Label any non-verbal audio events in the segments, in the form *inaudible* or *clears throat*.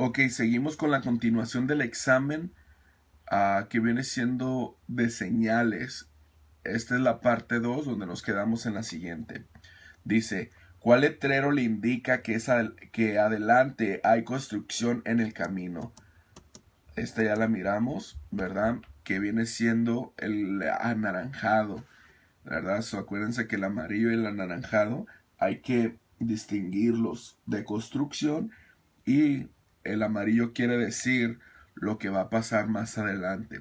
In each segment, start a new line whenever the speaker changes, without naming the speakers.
Ok, seguimos con la continuación del examen ah, que viene siendo de señales. Esta es la parte 2 donde nos quedamos en la siguiente. Dice, ¿cuál letrero le indica que, es que adelante hay construcción en el camino? Esta ya la miramos, ¿verdad? Que viene siendo el anaranjado, ¿verdad? acuérdense que el amarillo y el anaranjado hay que distinguirlos de construcción y el amarillo quiere decir lo que va a pasar más adelante.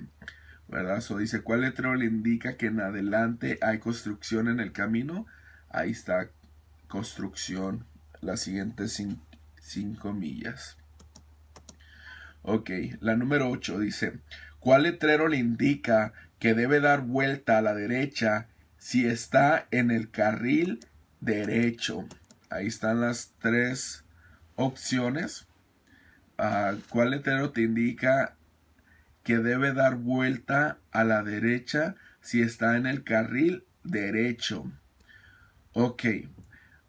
¿Verdad? Eso dice, ¿cuál letrero le indica que en adelante hay construcción en el camino? Ahí está construcción, las siguientes cinco millas. Ok, la número 8 dice, ¿cuál letrero le indica que debe dar vuelta a la derecha si está en el carril derecho? Ahí están las tres opciones cuál letrero te indica que debe dar vuelta a la derecha si está en el carril derecho. Ok,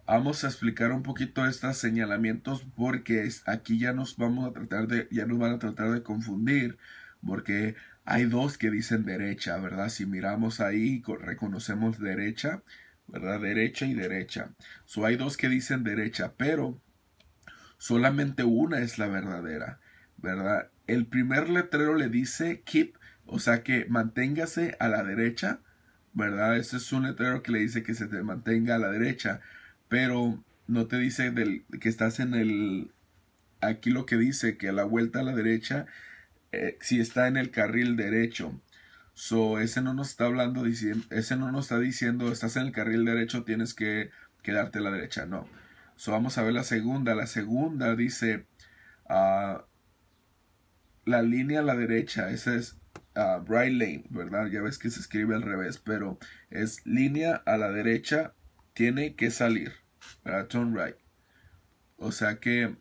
vamos a explicar un poquito estos señalamientos porque aquí ya nos vamos a tratar de, ya nos van a tratar de confundir porque hay dos que dicen derecha, ¿verdad? Si miramos ahí y reconocemos derecha, ¿verdad? Derecha y derecha. So hay dos que dicen derecha, pero solamente una es la verdadera, ¿verdad? El primer letrero le dice keep, o sea que manténgase a la derecha, ¿verdad? Ese es un letrero que le dice que se te mantenga a la derecha, pero no te dice del, que estás en el... Aquí lo que dice que a la vuelta a la derecha, eh, si está en el carril derecho, So, ese no nos está hablando, ese no nos está diciendo, estás en el carril derecho, tienes que quedarte a la derecha. No, vamos a ver la segunda. La segunda dice ah, la línea a la derecha. Esa es Bright ah, right lane, ¿verdad? Ya ves que se escribe al revés, pero es línea a la derecha. Tiene que salir. ¿verdad? Turn right. O sea que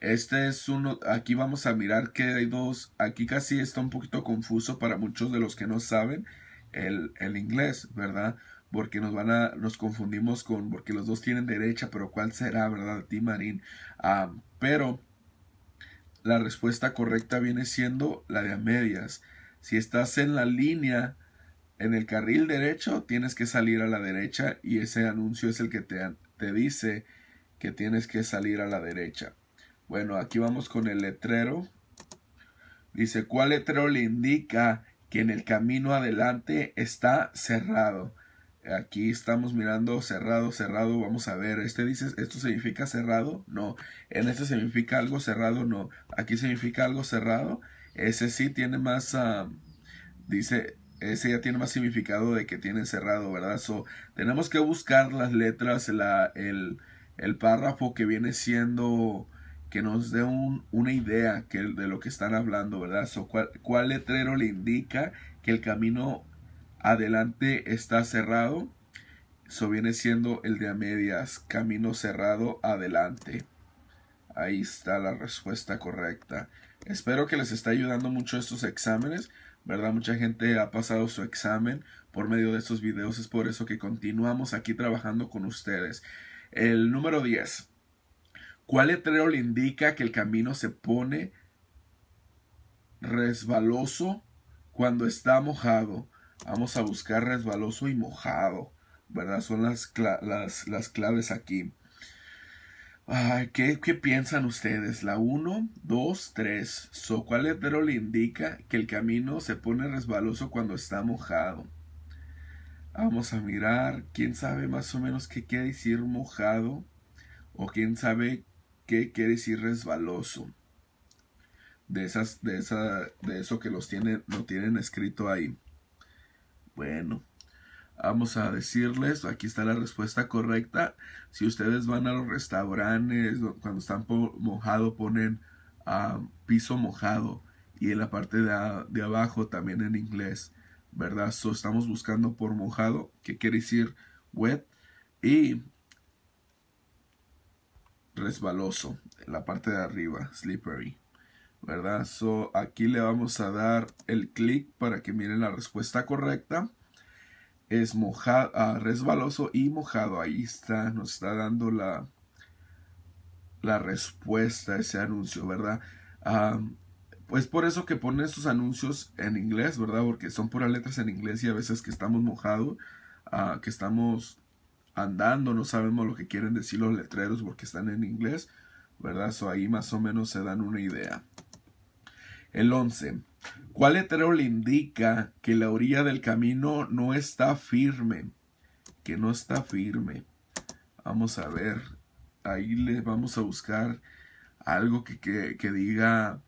este es uno, aquí vamos a mirar que hay dos, aquí casi está un poquito confuso para muchos de los que no saben el, el inglés, ¿verdad? porque nos van a, nos confundimos con, porque los dos tienen derecha, pero ¿cuál será, verdad, Timarín? Marín? Ah, pero la respuesta correcta viene siendo la de a medias. Si estás en la línea, en el carril derecho, tienes que salir a la derecha y ese anuncio es el que te dice que tienes que salir a la derecha. Bueno, aquí vamos con el letrero. Dice, ¿cuál letrero le indica que en el camino adelante está cerrado? aquí estamos mirando cerrado, cerrado, vamos a ver, este dice, esto significa cerrado, no, en este significa algo cerrado, no, aquí significa algo cerrado, ese sí tiene más, ah, dice, ese ya tiene más significado de que tiene cerrado, ¿verdad? So, tenemos que buscar las letras, el, párrafo que viene siendo que nos dé una idea de lo que están hablando, ¿verdad? So, ¿Cuál letrero le indica que el camino adelante está cerrado. Eso viene siendo el de a medias, camino cerrado adelante. Ahí está la respuesta correcta. Espero que les está ayudando mucho estos exámenes, ¿verdad? Mucha gente ha pasado su examen por medio de estos videos, es por eso que continuamos aquí trabajando con ustedes. El número 10. ¿Cuál letrero le indica que el camino se pone resbaloso cuando está mojado? Vamos a buscar resbaloso y mojado, ¿verdad? Son las, las, claves aquí. ¿qué, piensan ustedes? La 1, 2, 3. So, ¿Cuál letrero le indica que el camino se pone resbaloso cuando está mojado? Vamos a mirar. ¿Quién sabe más o menos qué quiere decir mojado? ¿O quién sabe qué quiere decir resbaloso? De, esas, de, de eso que los tienen, lo tienen escrito ahí. Bueno, vamos a decirles, aquí está la respuesta correcta. Si ustedes van a los restaurantes, cuando están por mojado ponen ah, piso mojado y en la parte de, de abajo también en inglés, ¿verdad? estamos buscando por mojado, que quiere decir wet y resbaloso, en la parte de arriba, slippery. ¿verdad? So, aquí le vamos a dar el clic para que miren la respuesta correcta. Es mojado, ah, resbaloso y mojado. Ahí está, nos está dando la, la respuesta a ese anuncio, ¿verdad? Ah, pues por eso que pone estos anuncios en inglés, ¿verdad? Porque son puras letras en inglés y a veces que estamos mojados, ah, que estamos andando, no sabemos lo que quieren decir los letreros porque están en inglés, ¿verdad? So ahí más o menos se dan una idea. El 11. ¿Cuál letrero le indica que la orilla del camino no está firme? Que no está firme. Vamos a ver. Ahí le vamos a buscar algo que, diga,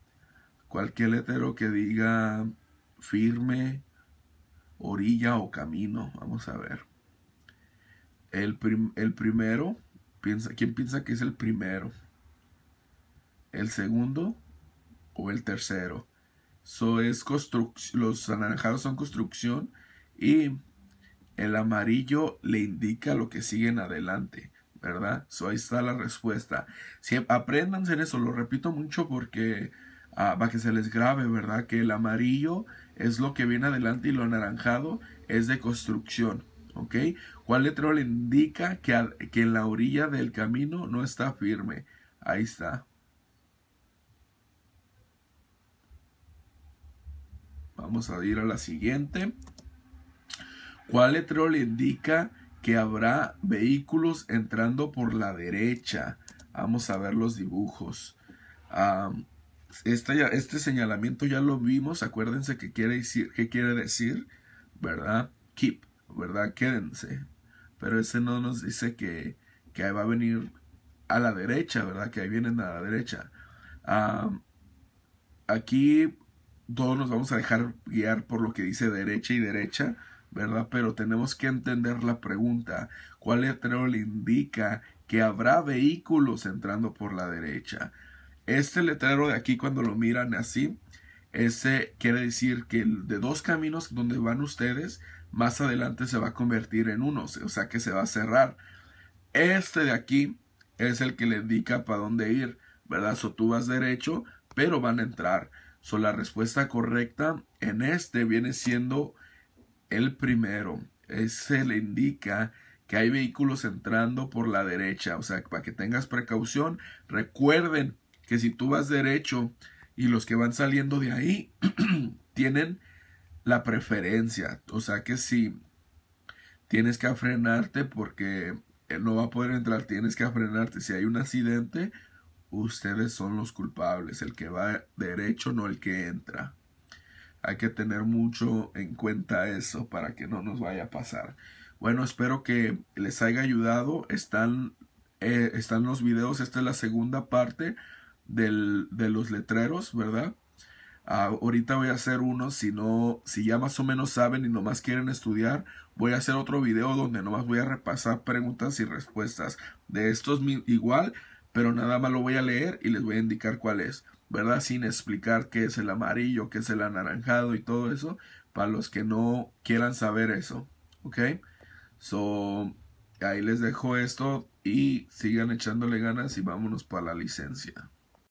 cualquier letrero que diga firme, orilla o camino. Vamos a ver. El, el primero, piensa, ¿quién piensa que es el primero? El segundo, o el tercero. So, es los anaranjados son construcción y el amarillo le indica lo que sigue en adelante, ¿verdad? So, ahí está la respuesta. Si apréndanse en eso, lo repito mucho porque va ah, para que se les grabe, ¿verdad? Que el amarillo es lo que viene adelante y lo anaranjado es de construcción, ¿ok? ¿Cuál letra le indica que, que en la orilla del camino no está firme? Ahí está. Vamos a ir a la siguiente. ¿Cuál letrero le indica que habrá vehículos entrando por la derecha? Vamos a ver los dibujos. este, este, señalamiento ya lo vimos. Acuérdense qué quiere decir, qué quiere decir ¿verdad? Keep, ¿verdad? Quédense. Pero ese no nos dice que, que va a venir a la derecha, ¿verdad? Que ahí vienen a la derecha. aquí todos nos vamos a dejar guiar por lo que dice derecha y derecha, ¿verdad? Pero tenemos que entender la pregunta, ¿cuál letrero le indica que habrá vehículos entrando por la derecha? Este letrero de aquí cuando lo miran así, ese quiere decir que de dos caminos donde van ustedes, más adelante se va a convertir en uno, o sea que se va a cerrar. Este de aquí es el que le indica para dónde ir, ¿verdad? O tú vas derecho, pero van a entrar la respuesta correcta en este viene siendo el primero. Se le indica que hay vehículos entrando por la derecha. O sea, para que tengas precaución, recuerden que si tú vas derecho y los que van saliendo de ahí *clears throat* tienen la preferencia. O sea que si tienes que frenarte porque eh, no va a poder entrar, tienes que frenarte. Si hay un accidente, ustedes son los culpables, el que va derecho, no el que entra. Hay que tener mucho en cuenta eso para que no nos vaya a pasar. Bueno, espero que les haya ayudado. Están, eh, están los videos. Esta es la segunda parte de los letreros, ¿verdad? Ah, ahorita voy a hacer uno, si no, si ya más o menos saben y nomás quieren estudiar, voy a hacer otro video donde nomás voy a repasar preguntas y respuestas de estos igual pero nada más lo voy a leer y les voy a indicar cuál es, ¿verdad? Sin explicar qué es el amarillo, qué es el anaranjado y todo eso, para los que no quieran saber eso, ¿ok? So, ahí les dejo esto y sigan echándole ganas y vámonos para la licencia.